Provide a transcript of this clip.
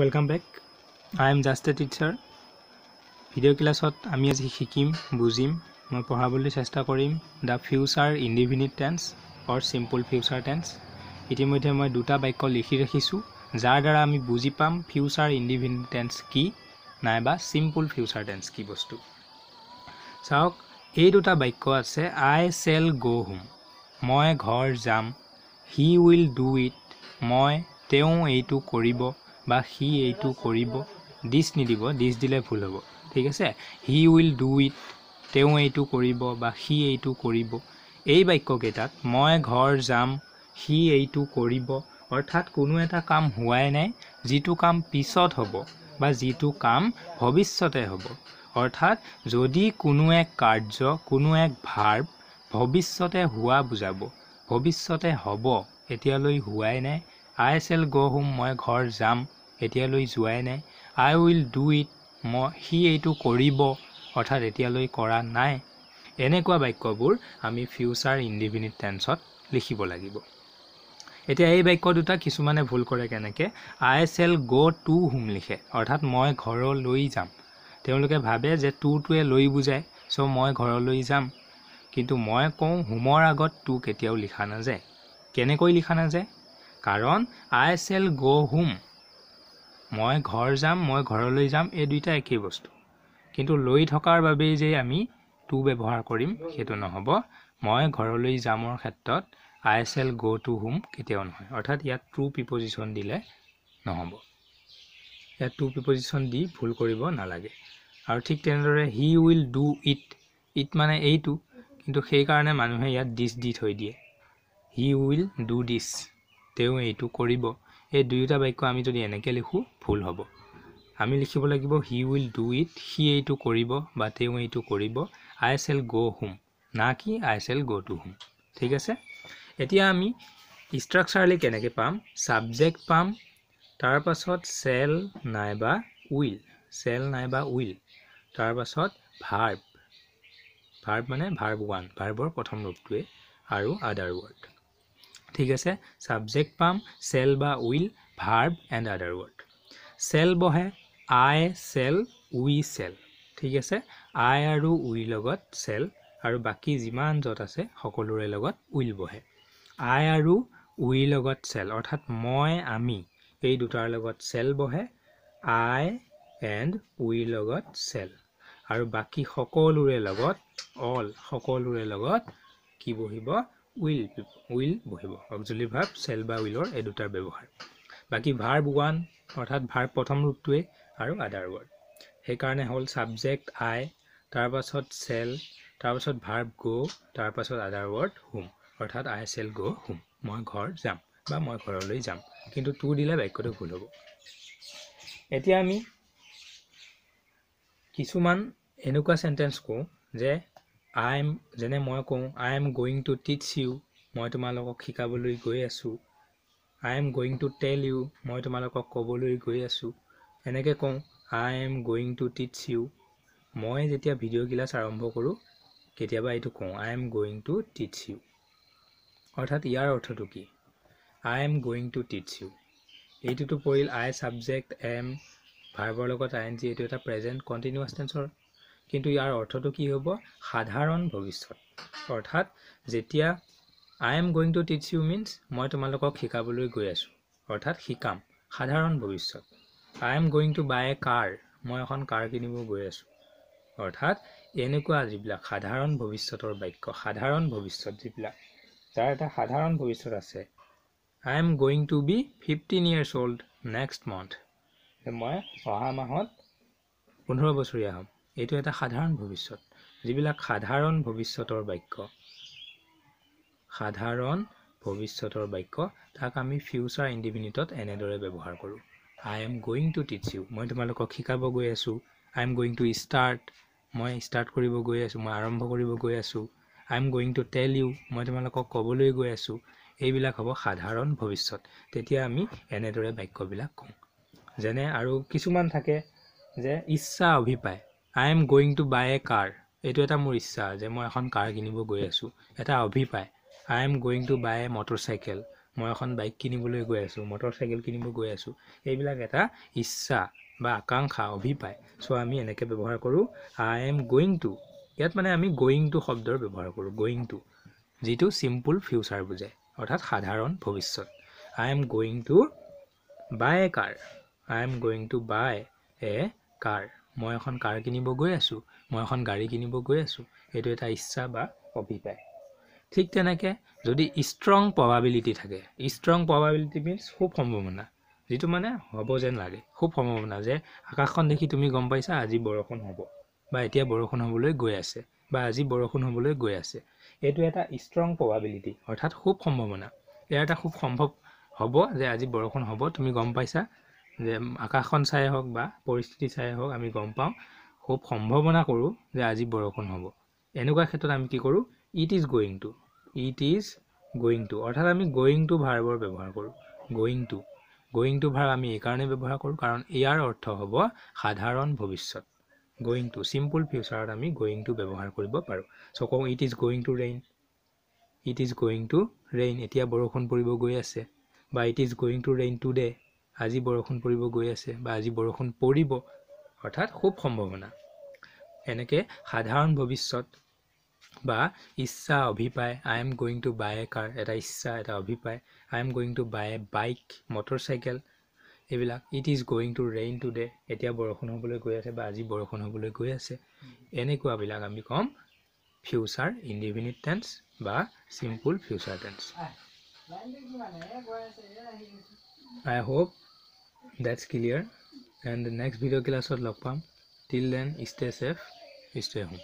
welcome back I am just a teacher video' ক্লাছত আমি আজি শিকিম বুজিম মই পঢ়াবলৈ চেষ্টা কৰিম the future indefinite tense or simple future tense ইতিমধ্যে মই দুটা বাক্য লিখি ৰাখিছোঁ যাৰ দ্বাৰা আমি বুজি পাম ফিউচাৰ ইণ্ডিভিনিট টেন্স কি নাইবা চিম্পল ফিউচাৰ টেন্স কি বস্তু চাওক এই দুটা বাক্য আছে আই চেল গ' হোম মই ঘৰ যাম হি উইল ডু ইট মই তেওঁ এইটো কৰিব বা সি এইটো কৰিব ডিছ নিদিব ডিছ দিলে ভুল হ'ব ঠিক আছে হি উইল ডু ইট তেওঁ এইটো কৰিব বা সি এইটো কৰিব এই বাক্যকেইটাত মই ঘৰ যাম সি এইটো কৰিব অৰ্থাৎ কোনো এটা কাম হোৱাই নাই যিটো কাম পিছত হ'ব বা যিটো কাম ভৱিষ্যতে হ'ব অৰ্থাৎ যদি কোনো এক কাৰ্য কোনো এক ভাৰ ভৱিষ্যতে হোৱা বুজাব ভৱিষ্যতে হ'ব এতিয়ালৈ হোৱাই নাই I S L go' home মই ঘৰ যাম এতিয়ালৈ যোৱাই নাই আই উইল ডু ইট মই সি এইটো কৰিব অৰ্থাৎ এতিয়ালৈ কৰা নাই এনেকুৱা বাক্যবোৰ আমি ফিউচাৰ ইণ্ডিভিনিট টেন্সত লিখিব লাগিব এতিয়া এই বাক্য দুটা কিছুমানে ভুল কৰে কেনেকৈ I shall go' to home লিখে অৰ্থাৎ মই ঘৰলৈ যাম তেওঁলোকে ভাবে যে টুটোৱে লৈ বুজায় চ' মই ঘৰলৈ যাম কিন্তু মই কওঁ হোমৰ আগত টু কেতিয়াও লিখা নাযায় কেনেকৈ লিখা নাযায় কাৰণ আই চেল গ' হোম মই ঘৰ যাম মই ঘৰলৈ যাম এই দুইটা একেই বস্তু কিন্তু লৈ থকাৰ বাবেই যে আমি টু ব্যৱহাৰ কৰিম সেইটো নহ'ব মই ঘৰলৈ যামৰ ক্ষেত্ৰত I S L go' to home কেতিয়াও নহয় অৰ্থাৎ ইয়াত টু প্ৰিপজিশ্যন দিলে নহ'ব ইয়াত টু প্ৰিপজিশ্যন দি ভুল কৰিব নালাগে আৰু ঠিক তেনেদৰে he will do it it মানে এইটো কিন্তু সেইকাৰণে মানুহে ইয়াত ডিছ দি থৈ দিয়ে হি উইল ডু ডিছ তেওঁ এইটো কৰিব এই দুয়োটা বাক্য আমি যদি এনেকৈ লিখোঁ ভুল হ'ব আমি লিখিব লাগিব he will do it she এইটো কৰিব বা তেওঁ এইটো কৰিব I S L go' home না কি I S L go' to home ঠিক আছে এতিয়া আমি ষ্ট্ৰাকচাৰলি কেনেকৈ পাম ছাবজেক্ট পাম তাৰপাছত চেল নাইবা উইল চেল নাইবা উইল তাৰ পাছত ভাৰ্ব ভাৰ্ব মানে ভাৰ্ব ওৱান ভাৰ্বৰ প্ৰথম ৰূপটোৱে আৰু আদাৰ ৱৰ্ড ঠিক আছে ছাবজেক্ট পাম চেল বা will verb and other word shall বহে আই চেল উই চেল ঠিক আছে আই আৰু উইৰ লগত চেল আৰু বাকী যিমান য'ত আছে সকলোৰে লগত উইল বহে আই আৰু উইৰ লগত চেল অৰ্থাৎ মই আমি এই দুটাৰ লগত চেল বহে আই এণ্ড উইৰ লগত চেল আৰু বাকী সকলোৰে লগত অল সকলোৰে লগত কি বহিব উইল উইল বহিব অবজলি ভাৰ্ব চেল বা উইলৰ এই দুটাৰ ব্যৱহাৰ বাকী ভাৰ্ব ওৱান অৰ্থাৎ ভাৰ প্ৰথম ৰূপটোৱেই আৰু আদাৰ ৱৰ্ড সেইকাৰণে হ'ল ছাবজেক্ট আই তাৰপাছত চেল তাৰপাছত ভাৰ্ব গ' পাছত আদাৰ ৱৰ্ড হোম অৰ্থাৎ আই চেল গ' হোম মই ঘৰ যাম বা মই ঘৰলৈ যাম কিন্তু টু দিলে বাক্যটো ভুল হ'ব এতিয়া আমি কিছুমান এনেকুৱা চেণ্টেঞ্চ কওঁ যে আই এম যেনে মই কওঁ I am going to teach you মই তোমালোকক শিকাবলৈ গৈ আছোঁ I am going to tell you মই তোমালোকক ক'বলৈ গৈ আছোঁ এনেকৈ কওঁ I am going to teach you মই যেতিয়া ভিডিঅ' ক্লাছ আৰম্ভ কৰোঁ কেতিয়াবা এইটো কওঁ I am going to teach you অৰ্থাৎ ইয়াৰ অৰ্থটো কি I am going to teach you এইটোতো পৰিল আই ছাবজেক্ট এম ভাৰ্বৰ লগত আই এন জি এইটো এটা প্ৰেজেণ্ট কণ্টিনিউৱাছ টেঞ্চৰ কিন্তু ইয়াৰ অৰ্থটো কি হ'ব সাধাৰণ ভৱিষ্যত অৰ্থাৎ যেতিয়া I am going to teach you means মই তোমালোকক শিকাবলৈ গৈ আছোঁ অৰ্থাৎ শিকাম সাধাৰণ ভৱিষ্যত I am going to buy a car মই এখন কাৰ কিনিব গৈ আছোঁ অৰ্থাৎ এনেকুৱা যিবিলাক সাধাৰণ ভৱিষ্যতৰ বাক্য সাধাৰণ ভৱিষ্যত যিবিলাক যাৰ এটা সাধাৰণ ভৱিষ্যত আছে I am going to be fifteen years old next month মই অহা মাহত পোন্ধৰ বছৰীয়া হ'ম এইটো এটা সাধাৰণ ভৱিষ্যত যিবিলাক সাধাৰণ ভৱিষ্যতৰ বাক্য সাধাৰণ ভৱিষ্যতৰ বাক্য তাক আমি ফিউচাৰ ইণ্ডিফিনিটত এনেদৰে ব্যৱহাৰ কৰোঁ I am going to teach you মই তোমালোকক শিকাব গৈ আছোঁ I am going to start মই ষ্টাৰ্ট কৰিব গৈ আছোঁ মই আৰম্ভ কৰিব গৈ আছোঁ I am going to tell you মই তোমালোকক ক'বলৈ গৈ আছোঁ এইবিলাক হ'ব সাধাৰণ ভৱিষ্যত তেতিয়া আমি এনেদৰে বাক্যবিলাক কওঁ যেনে আৰু কিছুমান থাকে যে ইচ্ছা অভিপায় I am going to buy a car এইটো এটা মোৰ ইচ্ছা যে মই এখন কাৰ কিনিব গৈ আছোঁ এটা অভিপ্ৰায় I am going to buy a motorcycle মই এখন বাইক কিনিবলৈ গৈ আছোঁ মটৰচাইকেল কিনিব গৈ আছোঁ এইবিলাক এটা ইচ্ছা বা আকাংক্ষা অভিপ্ৰায় চ' আমি এনেকৈ ব্যৱহাৰ কৰোঁ আই এম গোয়িং টু ইয়াত মানে আমি গোয়িং টু শব্দৰ ব্যৱহাৰ কৰোঁ গোয়িং টু যিটো ছিম্পুল ফিউচাৰ বুজায় অৰ্থাৎ সাধাৰণ ভৱিষ্যত I am going to buy a car I am going to buy a car মই এখন কাৰ কিনিব গৈ আছোঁ মই এখন গাড়ী কিনিব গৈ আছোঁ সেইটো এটা ইচ্ছা বা অভিপ্ৰায় ঠিক তেনেকৈ যদি ষ্ট্ৰং প্ৰভাবিলিটি থাকে ষ্ট্ৰং প্ৰভাবিলিটি মিনছ খুব সম্ভাৱনা যিটো মানে হ'ব যেন লাগে খুব সম্ভাৱনা যে আকাশখন দেখি তুমি গম পাইছা আজি বৰষুণ হ'ব বা এতিয়া বৰষুণ হ'বলৈ গৈ আছে বা আজি বৰষুণ হ'বলৈ গৈ আছে এইটো এটা ষ্ট্ৰং প্ৰভাবিলিটি অৰ্থাৎ খুব সম্ভাৱনা ইয়াৰ এটা খুব সম্ভৱ হ'ব যে আজি বৰষুণ হ'ব তুমি গম পাইছা যে আকাশখন চাই হওক বা পৰিস্থিতি চাই হওক আমি গম পাওঁ খুব সম্ভাৱনা কৰোঁ যে আজি বৰষুণ হ'ব এনেকুৱা ক্ষেত্ৰত আমি কি কৰোঁ it is going to it is going to অৰ্থাৎ আমি গ'য়িং টু ভাৰ্বৰ ব্যৱহাৰ কৰোঁ going to going to verb আমি এইকাৰণে ব্যৱহাৰ কৰোঁ কাৰণ ইয়াৰ অৰ্থ হ'ব সাধাৰণ ভৱিষ্যত গ'য়িং টু চিম্পুল ফিউচাৰত আমি গ'য়িং টু ব্যৱহাৰ কৰিব পাৰোঁ চ' কওঁ it is going to rain it is going to rain এতিয়া বৰষুণ পৰিব গৈ আছে বা it is going to rain today' আজি বৰষুণ পৰিব গৈ আছে বা আজি বৰষুণ পৰিব অৰ্থাৎ খুব সম্ভাৱনা এনেকৈ সাধাৰণ ভৱিষ্যত বা ইচ্ছা অভিপ্ৰায় I am going to buy a car এটা ইচ্ছা এটা অভিপ্ৰায় I am going to buy a bike motorcycle এইবিলাক it is going to rain today এতিয়া বৰষুণ হ'বলৈ গৈ আছে বা আজি বৰষুণ হ'বলৈ গৈ আছে এনেকুৱাবিলাক আমি ক'ম ফিউচাৰ ইনডিফিনিট টেন্স বা simple future tense I hope that's clear and the next video class or log palm till then stay safe stay home